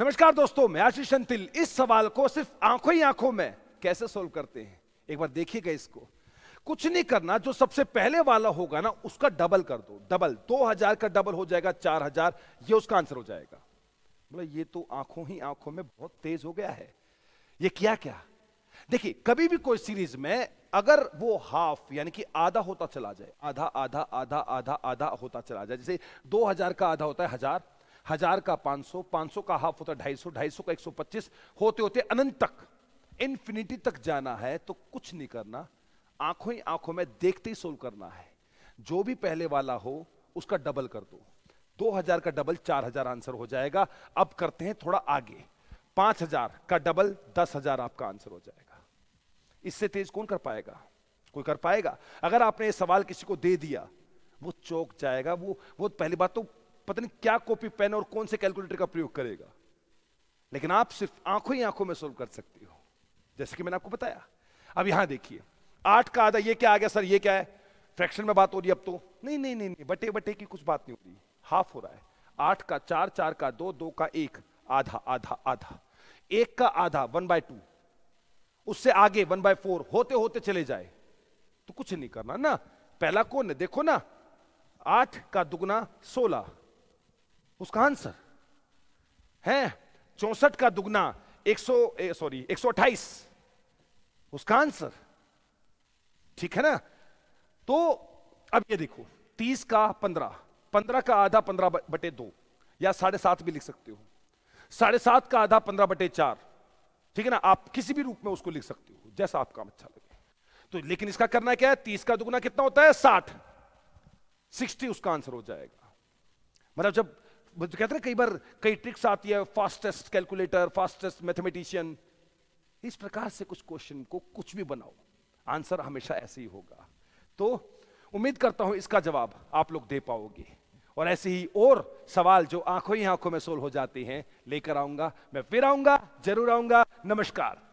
नमस्कार दोस्तों मैं आशीष अंतिल इस सवाल को सिर्फ आंखों ही आंखों में कैसे सोल्व करते हैं एक बार देखिएगा इसको कुछ नहीं करना जो सबसे पहले वाला होगा ना उसका डबल कर दो डबल दो हजार का डबल हो जाएगा चार हजार ये उसका आंसर हो जाएगा बोला ये तो आंखों ही आंखों में बहुत तेज हो गया है ये क्या क्या देखिए कभी भी कोई सीरीज में अगर वो हाफ यानी कि आधा होता चला जाए आधा आधा आधा आधा आधा होता चला जाए जैसे दो हजार का आधा होता है हजार हजार का 500, 500 का हाफ होता है 250, 250 का 125 होते होते अनंत तक इन्फिनिटी तक जाना है तो कुछ नहीं करना आंखों ही आंखों में देखते ही सोल्व करना है जो भी पहले वाला हो उसका डबल कर दो 2000 का डबल 4000 आंसर हो जाएगा अब करते हैं थोड़ा आगे 5000 का डबल 10000 आपका आंसर हो जाएगा इससे तेज कौन कर पाएगा कोई कर पाएगा अगर आपने ये सवाल किसी को दे दिया वो चौक जाएगा वो वो पहली बात तो पता नहीं क्या कॉपी पेन और कौन से कैलकुलेटर का प्रयोग करेगा लेकिन आप सिर्फ आंखों ही आंखों में सोल्व कर सकते हो जैसे कि मैंने आपको बताया अब यहां देखिए आठ का आधा ये क्या आ गया सर ये क्या है फ्रैक्शन में बात हो रही है अब तो नहीं नहीं नहीं, नहीं बटे बटे की कुछ बात नहीं हो रही हाफ हो रहा है आठ का चार चार का दो दो का एक आधा आधा आधा एक का आधा वन बाय टू उससे आगे वन बाय फोर होते होते चले जाए तो कुछ नहीं करना ना पहला कौन है देखो ना आठ का दुगना सोलह उसका आंसर है चौसठ का दुगना एक सौ सॉरी एक सौ अट्ठाईस उसका आंसर ठीक है ना तो अब ये देखो तीस का पंद्रह पंद्रह का आधा पंद्रह बटे दो या साढ़े सात भी लिख सकते हो साढ़े सात का आधा पंद्रह बटे चार ठीक है ना आप किसी भी रूप में उसको लिख सकते हो जैसा आपका अच्छा लगे तो लेकिन इसका करना क्या है तीस का दुगना कितना होता है साठ सिक्सटी उसका आंसर हो जाएगा मतलब जब तो कहते हैं कई बार कई ट्रिक्स आती है फास्टेस्ट कैलकुलेटर फास्टेस्ट मैथमेटिशियन इस प्रकार से कुछ क्वेश्चन को कुछ भी बनाओ आंसर हमेशा ऐसे ही होगा तो उम्मीद करता हूं इसका जवाब आप लोग दे पाओगे और ऐसे ही और सवाल जो आंखों ही आंखों में सोल हो जाते हैं लेकर आऊंगा मैं फिर आऊंगा जरूर आऊंगा नमस्कार